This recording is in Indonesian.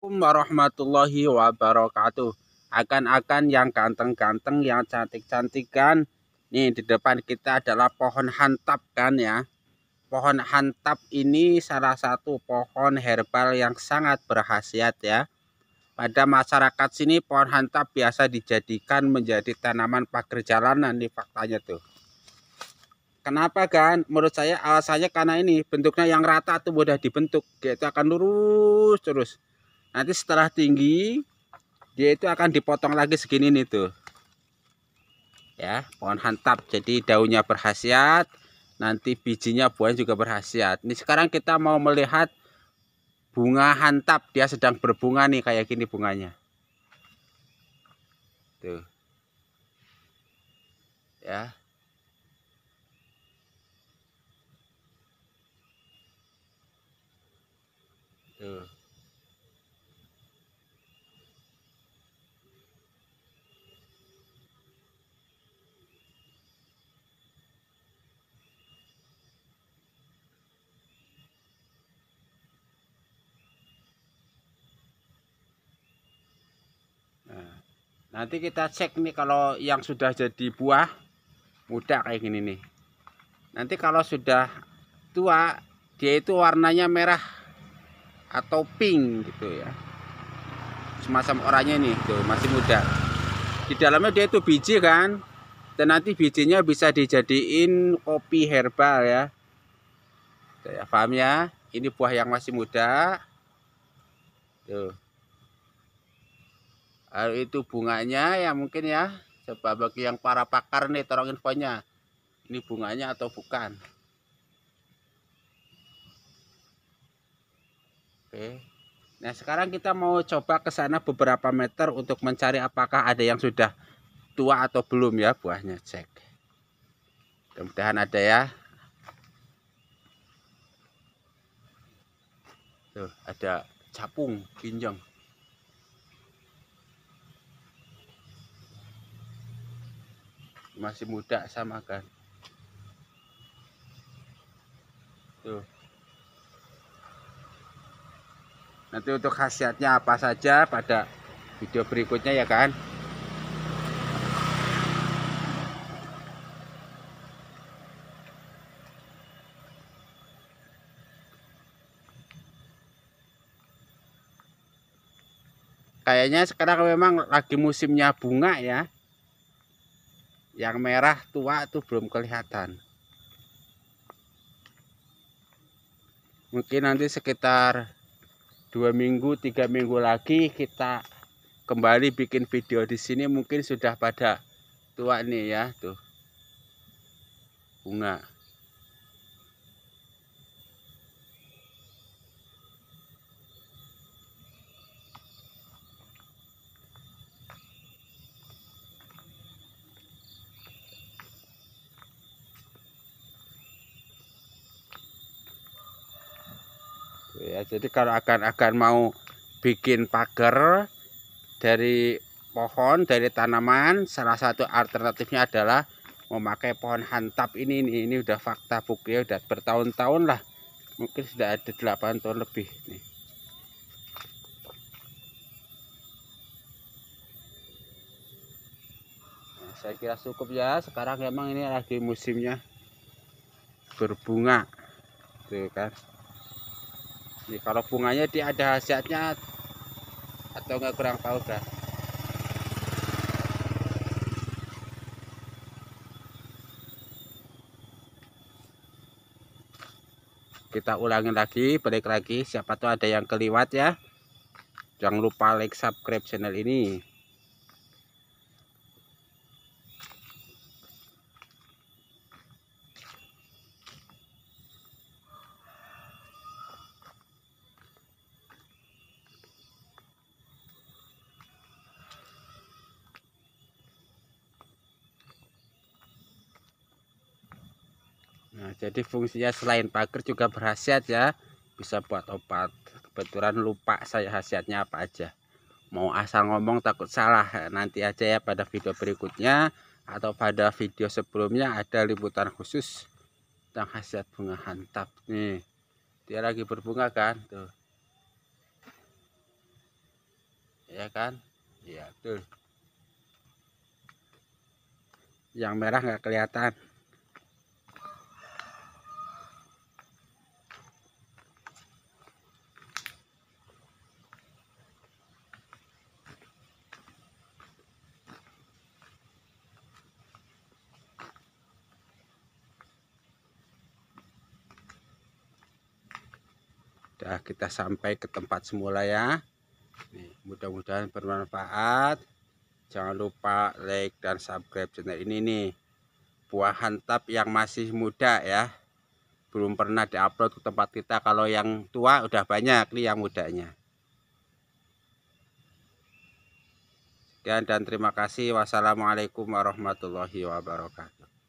Assalamualaikum warahmatullahi wabarakatuh. Akan-akan yang ganteng-ganteng, yang cantik-cantik kan. Nih di depan kita adalah pohon hantap kan ya. Pohon hantap ini salah satu pohon herbal yang sangat berhasiat ya. Pada masyarakat sini pohon hantap biasa dijadikan menjadi tanaman pagar jalanan nih faktanya tuh. Kenapa kan? Menurut saya alasannya karena ini bentuknya yang rata tuh mudah dibentuk. Kita akan lurus terus nanti setelah tinggi dia itu akan dipotong lagi segini nih tuh ya pohon hantap jadi daunnya berhasiat nanti bijinya buahnya juga berhasiat ini sekarang kita mau melihat bunga hantap dia sedang berbunga nih kayak gini bunganya tuh ya tuh nanti kita cek nih kalau yang sudah jadi buah muda kayak gini nih nanti kalau sudah tua dia itu warnanya merah atau pink gitu ya semacam orangnya nih tuh masih muda di dalamnya dia itu biji kan dan nanti bijinya bisa dijadiin kopi herbal ya saya paham ya ini buah yang masih muda tuh itu bunganya ya mungkin ya coba bagi yang para pakar nih tolong infonya ini bunganya atau bukan oke nah sekarang kita mau coba ke sana beberapa meter untuk mencari apakah ada yang sudah tua atau belum ya buahnya cek mudah-mudahan ada ya tuh ada capung pinjang masih muda sama kan tuh nanti untuk khasiatnya apa saja pada video berikutnya ya kan kayaknya sekarang memang lagi musimnya bunga ya yang merah tua itu belum kelihatan mungkin nanti sekitar dua minggu tiga minggu lagi kita kembali bikin video di sini mungkin sudah pada tua nih ya tuh bunga Ya, jadi kalau akan-akan mau bikin pagar dari pohon dari tanaman salah satu alternatifnya adalah memakai pohon hantap ini ini, ini udah fakta bukti ya udah bertahun-tahun lah mungkin sudah ada 8 tahun lebih nih nah, saya kira cukup ya sekarang memang ini lagi musimnya berbunga tuh kan ini kalau bunganya dia ada hasilnya atau enggak kurang tahu dah. Kita ulangi lagi, balik lagi. Siapa tuh ada yang keliwat ya. Jangan lupa like, subscribe channel ini. Nah, jadi fungsinya selain pagar juga berhasiat ya. Bisa buat obat. Kebetulan lupa saya khasiatnya apa aja. Mau asal ngomong takut salah. Nanti aja ya pada video berikutnya atau pada video sebelumnya ada liputan khusus tentang khasiat bunga hantap nih. Dia lagi berbunga kan? Tuh. Ya kan? Ya tuh. Yang merah nggak kelihatan. sudah kita sampai ke tempat semula ya. Mudah-mudahan bermanfaat. Jangan lupa like dan subscribe channel ini nih. Buah hantap yang masih muda ya. Belum pernah diupload ke tempat kita. Kalau yang tua udah banyak nih yang mudanya. Sekian dan terima kasih. Wassalamualaikum warahmatullahi wabarakatuh.